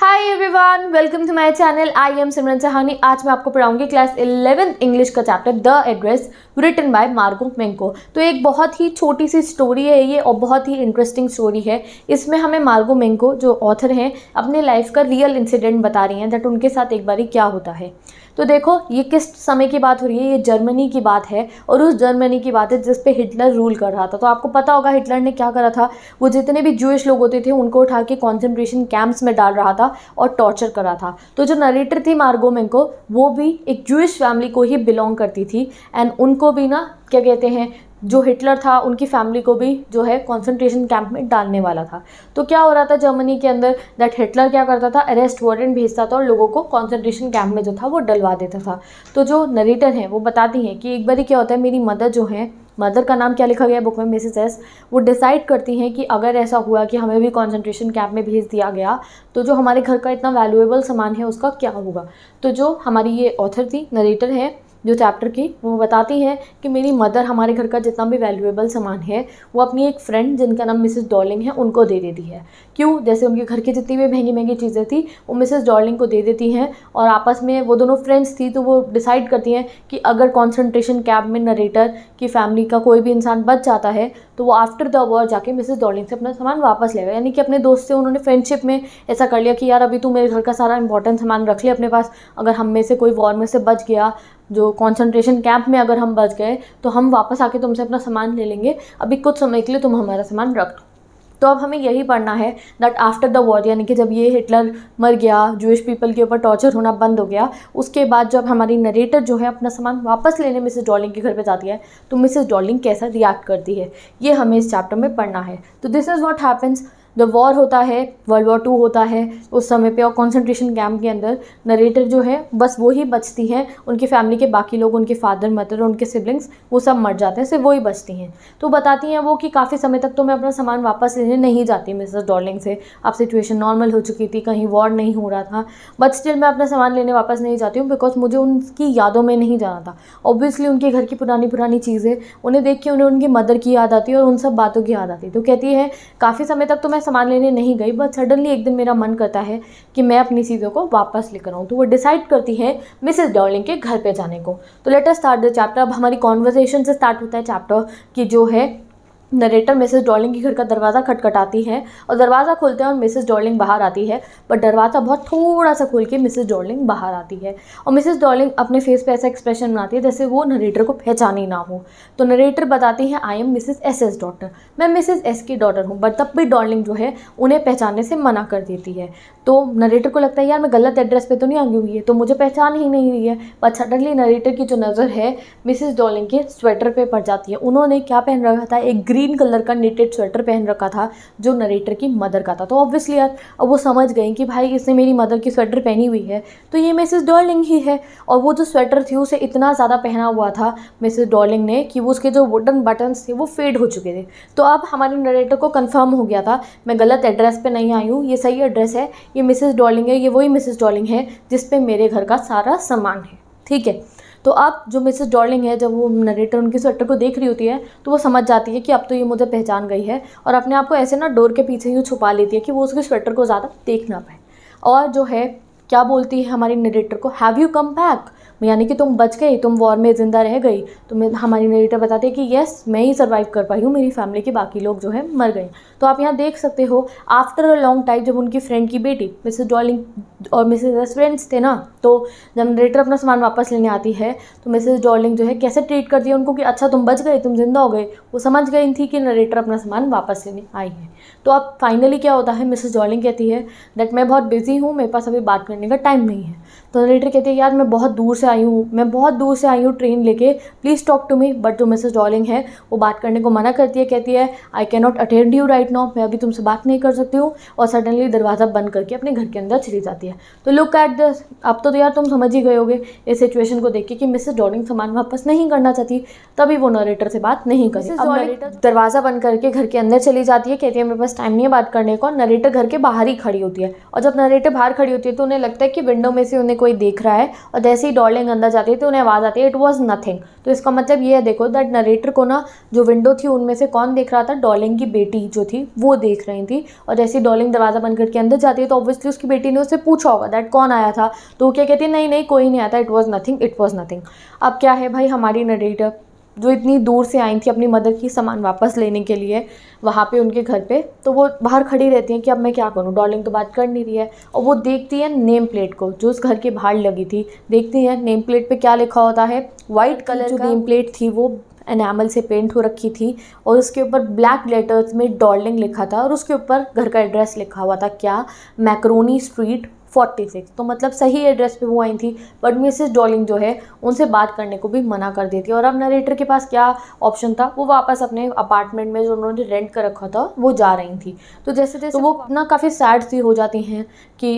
hi everyone welcome to my channel I am Simran Sahni आज मैं आपको पढ़ाऊंगी क्लास इलेवन इंग्लिश का chapter the address written by Marga Minco तो एक बहुत ही छोटी सी स्टोरी है ये और बहुत ही इंटरेस्टिंग स्टोरी है इसमें हमें मार्गो मेंको जो ऑथर हैं अपने लाइफ का रियल इंसिडेंट बता रही हैं दैट उनके साथ एक बारी क्या होता है तो देखो ये किस समय की बात हो रही है ये जर्मनी की बात है और उस जर्मनी की बात है जिस पे हिटलर रूल कर रहा था तो आपको पता होगा हिटलर ने क्या करा था वो जितने भी जूश लोग होते थे उनको उठा के कॉन्सेंट्रेशन कैंप्स में डाल रहा था और टॉर्चर करा था तो जो नरेटर थी मार्गोमेंको वो भी एक जूश फैमिली को ही बिलोंग करती थी एंड उनको भी ना क्या कहते हैं जो हिटलर था उनकी फैमिली को भी जो है कॉन्सेंट्रेशन कैंप में डालने वाला था तो क्या हो रहा था जर्मनी के अंदर दैट हिटलर क्या करता था अरेस्ट वारंट भेजता था और लोगों को कॉन्सेंट्रेशन कैंप में जो था वो डलवा देता था तो जो नरेटर हैं वो बताती हैं कि एक बार क्या होता है मेरी मदर जो है मदर का नाम क्या लिखा गया है बुक में मिसेस एस वो डिसाइड करती हैं कि अगर ऐसा हुआ कि हमें भी कॉन्सेंट्रेशन कैंप में भेज दिया गया तो जो हमारे घर का इतना वैल्यूएबल सामान है उसका क्या होगा तो जो हमारी ये ऑथर थी नरेटर है जो चैप्टर की वो बताती हैं कि मेरी मदर हमारे घर का जितना भी वैल्यूएबल सामान है वो अपनी एक फ्रेंड जिनका नाम मिसेस डॉलिंग है उनको दे देती है क्यों जैसे उनके घर की जितनी भी महंगी महंगी चीज़ें थी वो मिसेस डॉलिंग को दे देती हैं और आपस में वो दोनों फ्रेंड्स थी तो वो डिसाइड करती हैं कि अगर कॉन्सेंट्रेशन कैब में नरेटर की फैमिली का कोई भी इंसान बच जाता है तो वो आफ्टर द वॉर जाके मिसेज डॉलिंग से अपना सामान वापस लेगा यानी कि अपने दोस्त से उन्होंने फ्रेंडशिप में ऐसा कर लिया कि यार अभी तू मेरे घर का सारा इंपॉर्टेंट सामान रख ले अपने पास अगर हम में से कोई वॉर में से बच गया जो कंसंट्रेशन कैंप में अगर हम बच गए तो हम वापस आके तुमसे अपना सामान ले लेंगे अभी कुछ समय के लिए तुम हमारा सामान रख लो तो अब हमें यही पढ़ना है दैट आफ्टर द वॉर यानी कि जब ये हिटलर मर गया जूश पीपल के ऊपर टॉर्चर होना बंद हो गया उसके बाद जब हमारी नरेटर जो है अपना सामान वापस लेने मिसेस डॉलिंग के घर पे जाती है तो मिसेस डॉलिंग कैसा रिएक्ट करती है ये हमें इस चैप्टर में पढ़ना है तो दिस इज़ वॉट हैपन्स जब वॉर होता है वर्ल्ड वॉर टू होता है उस समय पे और कॉन्सेंट्रेशन कैंप के अंदर नरेटर जो है बस वो ही बचती हैं उनकी फैमिली के बाकी लोग उनके फादर मदर उनके सिबलिंग्स वो सब मर जाते हैं सिर्फ वो ही बचती हैं तो बताती हैं वो कि काफ़ी समय तक तो मैं अपना सामान वापस लेने नहीं जाती मिसेस डॉर्लिंग से अब सिचुएशन नॉर्मल हो चुकी थी कहीं वॉर नहीं हो रहा था बट स्टिल मैं अपना सामान लेने वापस नहीं जाती हूँ बिकॉज मुझे उनकी यादों में नहीं जाना था ऑब्वियसली उनके घर की पुरानी पुरानी चीज़ें उन्हें देख के उन्हें उनकी मदर की याद आती है और उन सब बातों की याद आती तो कहती है काफ़ी समय तक तो मैं सामान लेने नहीं गई बट सडनली एक दिन मेरा मन करता है कि मैं अपनी चीज़ों को वापस लेकर आऊँ तो वो डिसाइड करती है मिसेस डॉलिंग के घर पे जाने को तो लेटर स्टार्ट द चैप्टर अब हमारी कॉन्वर्जेशन से स्टार्ट होता है चैप्टर कि जो है नरेटर मिसेस डॉलिंग के घर का दरवाज़ा खटखटाती है और दरवाज़ा खोलते हैं और मिसेस डॉलिंग बाहर आती है बट दरवाज़ा बहुत थोड़ा सा खोल के मिसेस डॉलिंग बाहर आती है और मिसेस डॉलिंग अपने फेस पे ऐसा एक्सप्रेशन बनाती है जैसे वो नरेटर को पहचानी ना हो तो नरेटर बताती है I am Mrs S S daughter मैं मिसेज एस की डॉटर हूँ बट तब भी डॉलिंग जो है उन्हें पहचानने से मना कर देती है तो नरेटर को लगता है यार मैं गलत एड्रेस पर तो नहीं आगी हुई है तो मुझे पहचान ही नहीं रही है बट सडनली नरेटर की जो नज़र है मिसिज डॉलिंग के स्वेटर पर पड़ जाती है उन्होंने क्या पहन रखा था एक ग्रीन कलर का निटेड स्वेटर पहन रखा था जो नरेटर की मदर का था तो ऑब्वियसली यार अब वो समझ गए कि भाई इसने मेरी मदर की स्वेटर पहनी हुई है तो ये मिसेस डॉलिंग ही है और वो जो स्वेटर थी उसे इतना ज़्यादा पहना हुआ था मिसेज डॉलिंग ने कि वो उसके जो वुडन बटन्स थे वो फेड हो चुके थे तो अब हमारे नरेटर को कन्फर्म हो गया था मैं गलत एड्रेस पर नहीं आई हूँ ये सही एड्रेस है ये मिसिज डॉलिंग है ये वही मिसिज डॉलिंग है जिसपे मेरे घर का सारा सामान है ठीक है तो अब जो मिसेस डॉर्लिंग है जब वो नरेटर उनकी स्वेटर को देख रही होती है तो वो समझ जाती है कि अब तो ये मुझे पहचान गई है और अपने आप को ऐसे ना डोर के पीछे यूँ छुपा लेती है कि वो उसके स्वेटर को ज़्यादा देख ना पाए और जो है क्या बोलती है हमारी नरेटर को हैव यू कम बैक यानी कि तुम बच गई तुम वॉर में ज़िंदा रह गई तो हमारी नरेटर बताते हैं कि येस मैं ही सर्वाइव कर पाई हूँ मेरी फैमिली के बाकी लोग जो है मर गए तो आप यहाँ देख सकते हो आफ्टर अ लॉन्ग टाइम जब उनकी फ्रेंड की बेटी मिसेज डॉलिंग और मिसेज रेस्टोरेंट्स थे ना तो जब नरेटर अपना सामान वापस लेने आती है तो मिसेज डॉलिंग जो है कैसे ट्रीट करती है उनको कि अच्छा तुम बच गए तुम जिंदा हो गए वो समझ गई थी कि नरेटर अपना सामान वापस लेने आई है तो अब फाइनली क्या होता है मिसेज डॉलिंग कहती है दैट मैं बहुत बिजी हूँ मेरे पास अभी बात करने का टाइम नहीं है तो नरेटर कहती है यार मैं बहुत दूर से आई हूँ मैं बहुत दूर से आई हूँ ट्रेन लेके please talk to me but जो मिसेज डॉलिंग है वो बात करने को मना करती है कहती है I can not attend you right now मैं अभी तुमसे बात नहीं कर सकती हूँ और सडनली दरवाज़ा बंद करके अपने घर के अंदर चली जाती है तो लुक एट दिस अब तो, तो यार तुम समझ ही गए होगे इस सिचुएशन को देख के कि मिसेज डॉलिंग सामान वापस नहीं करना चाहती तभी वो नरेटर से बात नहीं करती दरवाज़ा बंद करके घर के अंदर चली जाती है कहती है मेरे पास टाइम नहीं है बात करने को नरेटर घर के बाहर ही खड़ी होती है और जब नरेटर बाहर खड़ी होती है तो उन्हें लगता है कि विंडो में से उन्हें कोई देख रहा है और जैसे ही डॉलिंग अंदर जाती है तो उन्हें आवाज़ आती है इट वॉज़ नथिंग तो इसका मतलब ये है देखो दैट नरेटर को ना जो विंडो थी उनमें से कौन देख रहा था डॉलिंग की बेटी जो थी वो देख रही थी और जैसे ही डॉलिंग दरवाज़ा बंद करके अंदर जाती है तो ऑब्वियसली उसकी बेटी ने उससे पूछा होगा दैट कौन आया था तो वो क्या कहती है नहीं नहीं कोई नहीं आता it was nothing it was nothing अब क्या है भाई हमारी नरेटर जो इतनी दूर से आई थी अपनी मदर की सामान वापस लेने के लिए वहाँ पे उनके घर पे तो वो बाहर खड़ी रहती हैं कि अब मैं क्या करूँ डॉलिंग तो बात कर नहीं रही है और वो देखती है नेम प्लेट को जो उस घर के बाहर लगी थी देखती हैं नेम प्लेट पे क्या लिखा होता है वाइट कलर जो नेम प्लेट थी वो एनामल से पेंट हो रखी थी और उसके ऊपर ब्लैक लेटर्स में डॉलिंग लिखा था और उसके ऊपर घर का एड्रेस लिखा हुआ था क्या मैक्रोनी स्ट्रीट फोर्टी सिक्स तो मतलब सही एड्रेस पे वो आई थी बट मिसेस डॉलिंग जो है उनसे बात करने को भी मना कर देती है और अब नरेटर के पास क्या ऑप्शन था वो वापस अपने अपार्टमेंट में जो उन्होंने रेंट कर रखा था वो जा रही थी तो जैसे जैसे तो वो अपना काफ़ी सैड सी हो जाती हैं कि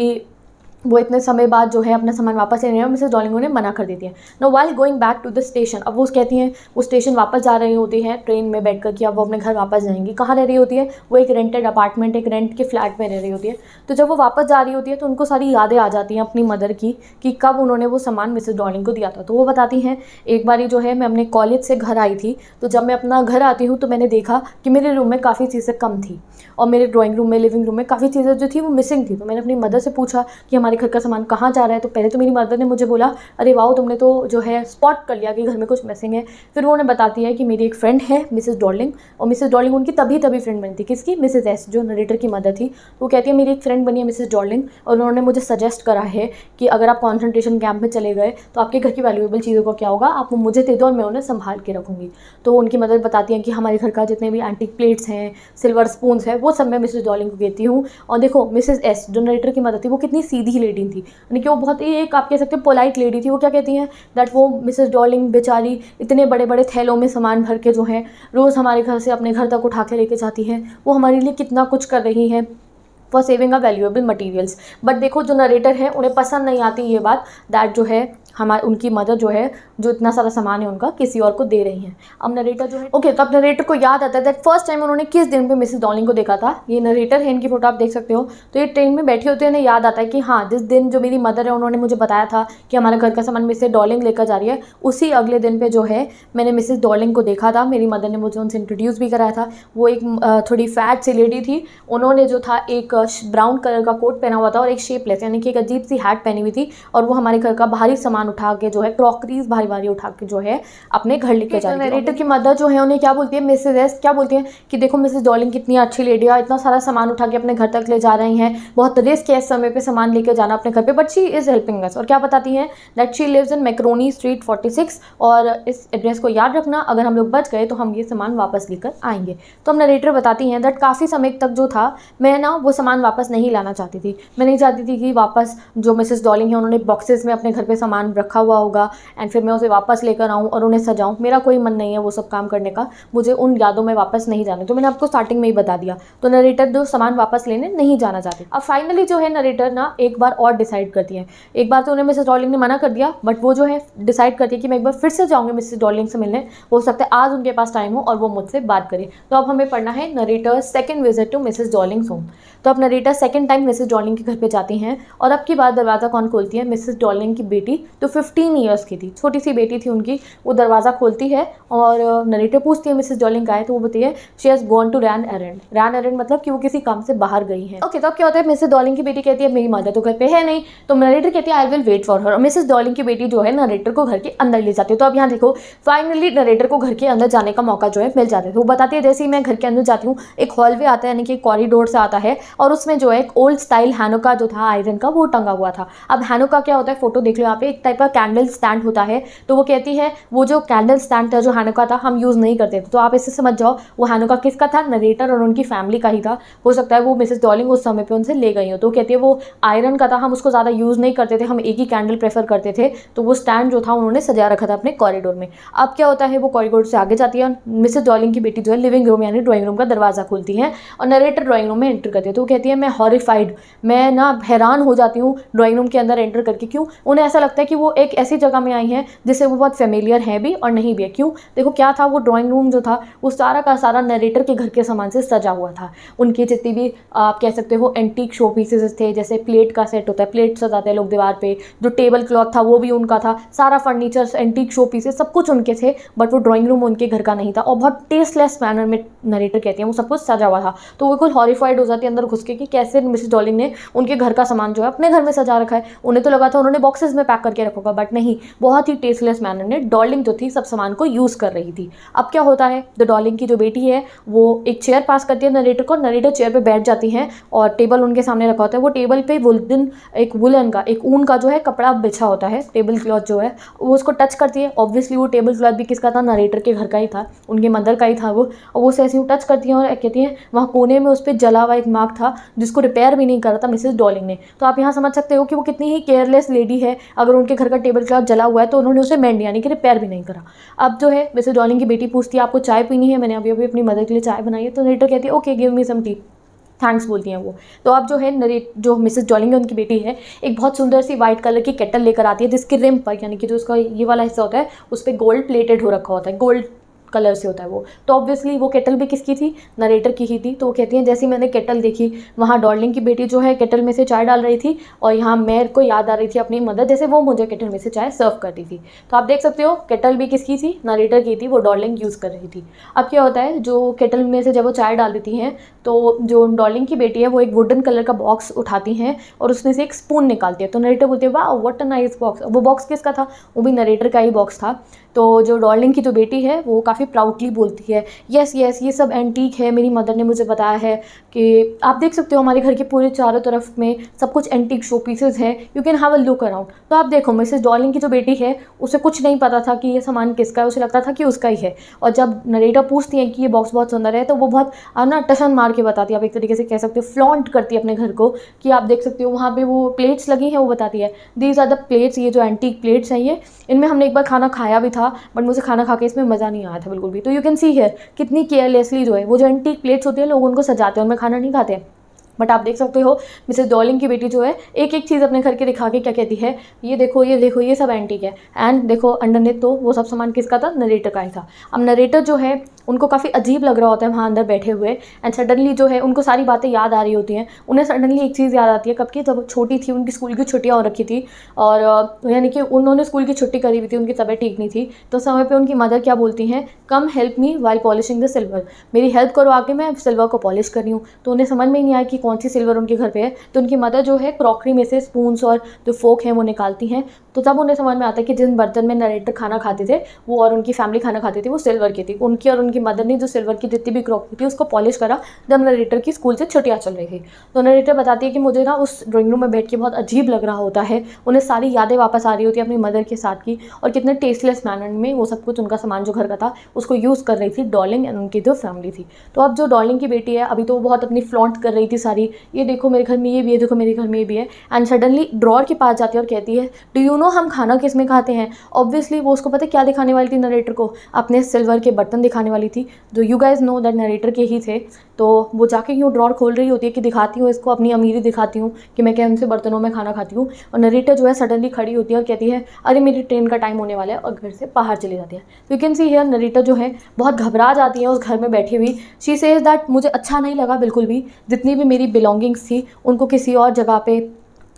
वो इतने समय बाद जो है अपना सामान वापस लेने और मिसेस डॉलिंगो ने मना कर देती है no while going back to the station अब वो कहती हैं वो स्टेशन वापस जा रही होती है ट्रेन में बैठ कर कि अब वो अपने घर वापस जाएंगी कहाँ रह रही होती है वो एक रेंटेड अपार्टमेंट एक रेंट के फ्लैट में रह रही होती है तो जब वो वापस जा रही होती है तो उनको सारी यादें आ जाती हैं अपनी मदर की कि कब उन्होंने वो सामान मिसेज डॉलिंग को दिया था तो वो बताती हैं एक बार जो है मैं अपने कॉलेज से घर आई थी तो जब मैं अपना घर आती हूँ तो मैंने देखा कि मेरे रूम में काफ़ी चीज़ें कम थी और मेरे ड्राॅइंग रूम में लिविंग रूम में काफ़ी चीज़ें जो थी वो मिसिंग थी तो मैंने अपनी मदर से पूछा कि हमारे तुम्हारे घर का सामान कहाँ जा रहा है तो पहले तो मेरी मदर ने मुझे बोला अरे वाओ तुमने तो जो है स्पॉट कर लिया कि घर में कुछ मिसिंग है फिर उन्होंने बताती है कि मेरी एक फ्रेंड है मिसेज डॉलिंग और मिसेज डॉलिंग उनकी तभी तभी फ्रेंड बनी थी किसकी मिसेज एस जो नरेटर की मदर थी वो कहती है मेरी एक फ्रेंड बनी है मिसेज डॉलिंग और उन्होंने मुझे सजेस्ट करा है कि अगर आप कॉन्सेंट्रेशन कैंप में चले गए तो आपके घर की वैल्यूएबल चीज़ों का क्या होगा आप मुझे दे दो और मैं उन्हें संभाल के रखूँगी तो उनकी मदर बताती हैं कि हमारे घर का जितने भी एंटिक प्लेट्स हैं सिल्वर स्पून है वो सब मैं मिसेज डॉलिंग को देती हूँ और देखो मिसेज एस जो नरेटर की मदद थी वो कितनी सीधी लेडी थी यानी कि वो बहुत ही एक आप कह सकते हैं पोलाइट लेडी थी वो क्या कहती हैं दैट वो मिसेस डॉलिंग बेचारी इतने बड़े बड़े थैलों में सामान भर के जो है रोज़ हमारे घर से अपने घर तक उठा के लेके जाती हैं वो हमारे लिए कितना कुछ कर रही हैं for saving a valuable materials but देखो जो नरेटर है उन्हें पसंद नहीं आती ये बात दैट जो है हमारे उनकी मदर जो है जो इतना सारा सामान है उनका किसी और को दे रही हैं अब नरेटर जो है ओके okay, तो अब नरेटर को याद आता है दैट फर्स्ट टाइम उन्होंने किस दिन पे मिसेस डॉलिंग को देखा था ये नरेटर है इनकी फोटो आप देख सकते हो तो ये ट्रेन में बैठे होते हैं उन्हें याद आता है कि हाँ जिस दिन जो मेरी मदर है उन्होंने मुझे बताया था कि हमारे घर का सामान मिसेज डॉलिंग लेकर जा रही है उसी अगले दिन पर जो है मैंने मिसेज डॉलिंग को देखा था मेरी मदर ने मुझे उनसे इंट्रोड्यूस भी कराया था वो एक थोड़ी फैट सी लेडी थी उन्होंने जो था एक ब्राउन कलर का कोट पहना हुआ था और एक लेते यानी कि एक अजीब सी हैट पहनी हुई थी और वो हमारे घर का बाहरी सामान सामान उठा के जो है क्रॉकरीज भारी भारी उठा के जो है अपने घर लेके तो जा नरेटर की मदर जो है उन्हें क्या बोलती है मिसेज एस क्या बोलती है कि देखो मिसेज डॉलिंग कितनी अच्छी लेडी है इतना सारा सामान उठा के अपने घर तक ले जा रही है बहुत रिस्क है समय पर सामान लेके जाना अपने घर पर but she is helping S और क्या बताती है that she lives in Marconi street forty six और इस एड्रेस को याद रखना अगर हम लोग बच गए तो हम ये सामान वापस लेकर आएंगे तो हम नरेटर बताती हैं दैट काफ़ी समय तक जो था मैं ना वो सामान वापस नहीं लाना चाहती थी मैं नहीं चाहती थी कि वापस जो मिसेस डॉलिंग है उन्होंने बॉक्सेस में अपने घर पे सामान सामान रखा हुआ होगा एंड फिर मैं उसे वापस लेकर आऊँ और उन्हें सजाऊँ मेरा कोई मन नहीं है वो सब काम करने का मुझे उन यादों में वापस नहीं जाना तो मैंने आपको स्टार्टिंग में ही बता दिया तो नरेटर जो सामान वापस लेने नहीं जाना चाहते अब फाइनली जो है नरेटर ना एक बार और डिसाइड करती है एक बार तो उन्हें मिसेज डॉलिंग ने मना कर दिया बट वो जो है डिसाइड करती है कि मैं एक बार फिर से जाऊँगी मिसेज डॉलिंग से मिलने हो सकता है आज उनके पास टाइम हो और वो मुझसे बात करें तो अब हमें पढ़ना है narrator second visit to Mrs Dolling's home तो अब narrator second time Mrs Dolling के घर पर जाती हैं और अब की बात दरवाज़ा कौन खोलती है मिसेज डॉलिंग की बेटी तो फिफ्टीन ईयर्स की थी छोटी सी बेटी थी उनकी वो दरवाज़ा खोलती है और नरेटर पूछती है मिसेस जॉलिंग का है तो वो बताती है she has gone to ran errand ran errand मतलब कि वो किसी काम से बाहर गई हैं ओके okay, तो अब क्या होता है मिसेस डॉलिंग की बेटी कहती है मेरी मदर तो घर पर है नहीं तो नरेटर कहती है I will wait for her और मिसेस डॉलिंग की बेटी जो है नरेटर को घर के अंदर ले जाती है तो अब यहाँ देखो फाइनली नरेटर को घर के अंदर जाने का मौका जो है मिल जाता है तो वो बताती है जैसे ही मैं घर के अंदर जाती हूँ एक हॉलवे आता है यानी कि कॉरिडोर से आता है और उसमें जो है एक ओल्ड स्टाइल हैनोका जो था आयरन का वो टंगा हुआ था अब हैनोका क्या होता है फोटो देख लो यहाँ पे एक टाइप का कैंडल स्टैंड होता है तो वो कहती है वो जो कैंडल स्टैंड था जो हैनुका था हम यूज़ नहीं करते थे तो आप इससे समझ जाओ वो हैनुका किसका था नरेटर और उनकी फैमिली का ही था हो सकता है वो मिसेज डॉलिंग उस समय पर उनसे ले गई हो तो कहती है वो आयरन का था हम उसको ज़्यादा यूज़ नहीं करते थे हम एक ही कैंडल प्रेफर करते थे तो वो स्टैंड जो था उन्होंने सजा रखा था अपने कॉरिडोर में अब क्या होता है वो कॉरिडोर से आगे जाती है और मिसेस डॉलिंग की बेटी जो है लिविंग रूम यानी ड्राइंग रूम का दरवाज़ा खोलती है और नरेटर ड्राइंग रूम में एंटर करती है तो कहती है मैं हॉरीफाइड मैं ना हैरान हो जाती हूँ ड्राइंग रूम के अंदर एंटर करके क्यों उन्हें ऐसा लगता है कि वो एक ऐसी जगह में आई हैं जिससे वो बहुत फेमिलियर है भी और नहीं भी है क्यों देखो क्या था वो ड्राइंग रूम जो था वो सारा का सारा नरेटर के घर के सामान से सजा हुआ था उनकी जितनी भी आप कह सकते हो एंटीक शो पीसेज थे जैसे प्लेट का सेट होता है प्लेट सजाते हैं लोग दीवार पर जो टेबल क्लॉथ था वो भी उनका था सारा फर्नीचर एंटीक शो पीसेज सब कुछ उनके थे बट वो ड्राॅइंग रूम उनके घर का नहीं था और बहुत टेस्टलेस मैनर में नरेटर कहते हैं वो सब कुछ सजा हुआ था तो वो बिल्कुल हॉरीफाइड हो जाती है अंदर घुस के कि कैसे मिसेज डॉलिंग ने उनके घर का सामान जो है अपने घर में सजा रखा है उन्हें तो लगा था उन्होंने बॉक्सेस में पैक करके टाइप होगा बट नहीं बहुत ही टेस्टलेस मैनर में डॉलिंग जो थी सब सामान को यूज़ कर रही थी अब क्या होता है द डॉलिंग की जो बेटी है वो एक चेयर पास करती है नरेटर को नरेटर चेयर पर बैठ जाती है और टेबल उनके सामने रखा होता है वो टेबल पर वुलन एक वुलन का एक ऊन का जो है कपड़ा बिछा होता है टेबल क्लॉथ जो है वो उसको टच करती है ऑब्वियसली वो टेबल क्लॉथ भी किसका था नरेटर के घर का ही था उनके मदर का ही था वो और वो उसे ऐसे टच करती हैं और कहती हैं वहाँ कोने में उस पर जला हुआ एक मार्क था जिसको रिपेयर भी नहीं करा था मिसेज डॉलिंग ने तो आप यहाँ समझ सकते हो कि वो कितनी ही केयरलेस लेडी है अगर उनके घर का टेबल क्लॉथ जला हुआ है तो उन्होंने उसे मैंड यानी कि रिपेयर भी नहीं करा अब जो है वैसे डॉलिंग की बेटी पूछती है आपको चाय पीनी है मैंने अभी अभी अपनी मदर के लिए चाय बनाई है तो नरेटर कहती है okay give me some tea thanks बोलती हैं वो तो अब जो है नरेट जो मिसेज जॉलिंग है उनकी बेटी है एक बहुत सुंदर सी वाइट कलर की केटल लेकर आती है जिसकी रिम पर यानी कि जो उसका ये वाला हिस्सा होता है उस पर गोल्ड प्लेटेड हो रखा होता है गोल्ड कलर से होता है वो तो ऑब्वियसली वो केटल भी किसकी थी नरेटर की ही थी तो वो कहती हैं जैसे मैंने केटल देखी वहाँ डॉर्लिंग की बेटी जो है केटल में से चाय डाल रही थी और यहाँ मेयर को याद आ रही थी अपनी मदर जैसे वो मुझे केटल में से चाय सर्व करती थी तो आप देख सकते हो केटल भी किसकी थी नरेटर की थी वो डॉर्लिंग यूज़ कर रही थी अब क्या होता है जो केटल में से जब वो चाय डाल देती हैं तो जो डॉर्लिंग की बेटी है वो एक वुडन कलर का बॉक्स उठाती हैं और उसमें से एक स्पून निकालती है तो नरेटर बोलते हैं वाह वट अ नाइस बॉक्स वो बॉक्स किसका था वो भी नरेटर का ही बॉक्स था तो जो डॉलिंग की जो बेटी है वो काफ़ी प्राउडली बोलती है यस यस ये सब एंटीक है मेरी मदर ने मुझे बताया है कि आप देख सकते हो हमारे घर के पूरे चारों तरफ में सब कुछ एंटीक शो पीसेज है you can have a look around तो आप देखो मिसेज डॉलिंग की जो बेटी है उसे कुछ नहीं पता था कि ये सामान किसका है उसे लगता था कि उसका ही है और जब नरेटर पूछती हैं कि ये बॉक्स बहुत सुंदर है तो वो बहुत ना टसन मार के बताती है आप एक तरीके से कह सकते हो फ्लॉन्ट करती है अपने घर को कि आप देख सकते हो वहाँ पर वो प्लेट्स लगी हैं वो बताती है दीज आर द प्लेट्स ये जो एंटीक प्लेट्स हैं ये इनमें हमने एक बार खाना खाया भी था था बट मुझे खाना खा के इसमें मज़ा नहीं आया था बिल्कुल भी तो यू कैन सी है कितनी केयरलेसली जो है वो जो एंटीक प्लेट्स होती है लोग उनको सजाते हैं उनमें खाना नहीं खाते बट आप देख सकते हो मिसेज डॉलिंग की बेटी जो है एक एक चीज़ अपने घर के दिखा के क्या कहती है ये देखो ये देखो ये सब एंटीक है एंड देखो ने तो वो सब सामान किसका था नरेटर का ही था अब नरेटर जो है उनको काफ़ी अजीब लग रहा होता है वहाँ अंदर बैठे हुए एंड सडनली जो है उनको सारी बातें याद आ रही होती हैं उन्हें सडनली एक चीज़ याद आती है कब की जब छोटी थी उनकी स्कूल की छुट्टियाँ हो रखी थी और यानी कि उन्होंने स्कूल की छुट्टी करी हुई थी उनकी तबीयत ठीक नहीं थी तो समय पर उनकी मदर क्या बोलती हैं come help me while polishing the silver मेरी हेल्प करो आके मैं सिल्वर को पॉलिश कर रही हूँ तो उन्हें समझ में ही नहीं आया कि स्पॉन्सी सिल्वर उनके घर पे है तो उनकी मदर जो है क्रॉकरी में से स्पूनस और जो फोक हैं वो निकालती हैं तो तब उन्हें समझ में आता है कि जिन बर्तन में नरेटर खाना खाते थे वो और उनकी फैमिली खाना खाती थी वो सिल्वर की थी उनकी और उनकी मदर ने जो सिल्वर की जितनी भी क्रॉकरी थी उसको पॉलिश करा जब नरेटर की स्कूल से छुट्टियाँ चल रही थी तो नरेटर बताती है कि मुझे ना उस ड्राइंग रूम में बैठ के बहुत अजीब लग रहा होता है उन्हें सारी यादें वापस आ रही होती है अपनी मदर के साथ की और कितने टेस्टलेस मैनर में वो सब कुछ उनका सामान जो घर का था उसको यूज़ कर रही थी डॉलिंग एंड उनकी जो फैमिली थी तो अब जो डॉलिंग की बेटी है अभी तो वो बहुत अपनी फ्लॉन्ट कर रही थी सारी ये देखो मेरे घर में ये भी है देखो मेरे घर में ये भी है एंड सडनली ड्रॉर के पास जाती है और कहती है डू यू नो हम खाना किस में खाते हैं ऑब्वियसली वो उसको पता है क्या दिखाने वाली थी नरेटर को अपने सिल्वर के बर्तन दिखाने वाली थी जो you guys know that narrator के ही थे तो वो जाके यूँ ड्रॉर खोल रही होती है कि दिखाती हूँ इसको अपनी अमीरी दिखाती हूँ कि मैं कैसे बर्तनों में खाना खाती हूँ और नरेटर जो है सडनली खड़ी होती है और कहती है अरे मेरी ट्रेन का टाइम होने वाला है और घर से बाहर चले जाती है you can see here narrator जो है बहुत घबरा जाती है उस घर में बैठी हुई शी सेज दैट मुझे अच्छा नहीं लगा बिल्कुल भी जितनी भी मेरी मेरी बिलोंगिंग्स थी उनको किसी और जगह पे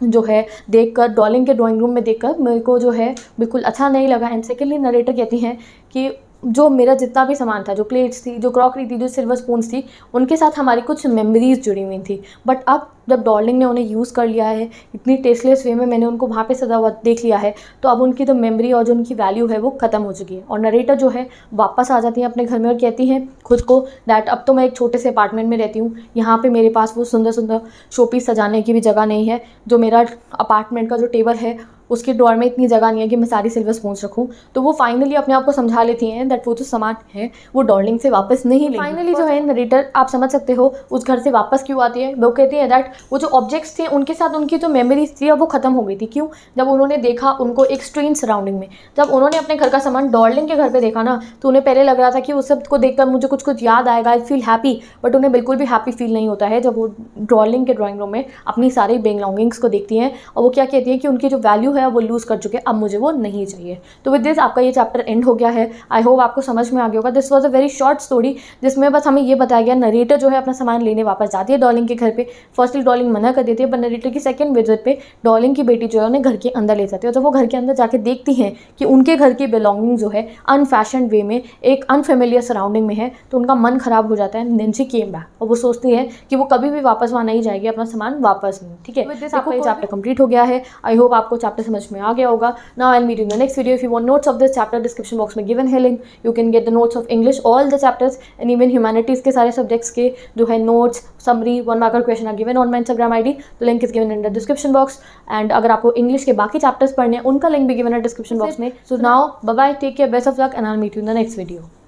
जो है देखकर डॉलिंग के ड्राइंग रूम में देखकर मेरे को जो है बिल्कुल अच्छा नहीं लगा एंड सेकेंडली नरेटर कहती हैं कि जो मेरा जितना भी सामान था जो प्लेट्स थी जो क्रॉकरी थी जो सिल्वर स्पून थी उनके साथ हमारी कुछ मेमोरीज जुड़ी हुई थी बट अब जब डॉलिंग ने उन्हें यूज़ कर लिया है इतनी टेस्टलेस वे में मैंने उनको वहाँ पे सजा हुआ देख लिया है तो अब उनकी जो तो मेमोरी और जो उनकी वैल्यू है वो ख़त्म हो चुकी है और नरेटर जो है वापस आ जाती हैं अपने घर में और कहती हैं खुद को दैट अब तो मैं एक छोटे से अपार्टमेंट में रहती हूँ यहाँ पर मेरे पास वो सुंदर सुंदर शोपीस सजाने की भी जगह नहीं है जो मेरा अपार्टमेंट का जो टेबल है उसके डोर में इतनी जगह नहीं है कि मैं सारी सिल्वर स्पून्स रखूँ तो वो फाइनली अपने आप को समझा लेती हैं दैट वो जो सामान है वो डॉर्लिंग से वापस नहीं ले फाइनली जो है नरेटर आप समझ सकते हो उस घर से वापस क्यों आती है वो कहती है दैट वो जो ऑब्जेक्ट्स थे उनके साथ उनकी जो मेमोरीज थी वो ख़त्म हो गई थी क्यों जब उन्होंने देखा उनको एक स्ट्रेन सराउंडिंग में जब उन्होंने अपने घर का सामान डॉर्लिंग के घर पर देखा ना तो उन्हें पहले लग रहा था कि उस सब को देखकर मुझे कुछ कुछ याद आएगा आई फील हैप्पी बट उन्हें बिल्कुल भी हैप्पी फील नहीं होता है जब वो डॉर्लिंग के ड्राॅइंग रूम में अपनी सारी बेंग को देखती हैं और वो क्या कहती है कि उनकी जो वैल्यू वैल्यू है वो लूज़ कर चुके अब मुझे वो नहीं चाहिए तो विद दिस आपका ये चैप्टर एंड हो गया है आई होप आपको समझ में आ गया होगा this was a very short story जिसमें बस हमें ये बताया गया नरेटर जो है अपना सामान लेने वापस जाती है डॉलिंग के घर पर फर्स्ट डॉलिंग मना कर देती है पर नरेटर की सेकेंड विजिट पर डॉलिंग की बेटी जो है उन्हें घर के अंदर ले जाती है और जब वो घर के अंदर जाके देखती हैं कि उनके घर की बिलोंगिंग जो है अनफैशन वे में एक अनफेमिलियर सराउंडिंग में है तो उनका मन खराब हो जाता है देन केम बैक और वो सोचती है कि वो कभी भी वापस वहाँ नहीं जाएगी अपना सामान वापस नहीं ठीक है आपका चैप्टर कंप्लीट हो गया है आई होप आपको चैप्टर चैप्टर समझ में आ गया होगा now I'll meet in the next video if you want notes of this chapter description box में गिवन है link you can get the notes of English all the chapters and even humanities के सारे subjects के जो है notes summary one marker question are given on my Instagram I D the link is given in the description box and अगर आपको English के बाकी chapters पढ़ने हैं उनका लिंक भी गिवन है डिस्क्रिप्शन बॉक्स में so now bye take care best of luck and I meet you in the next video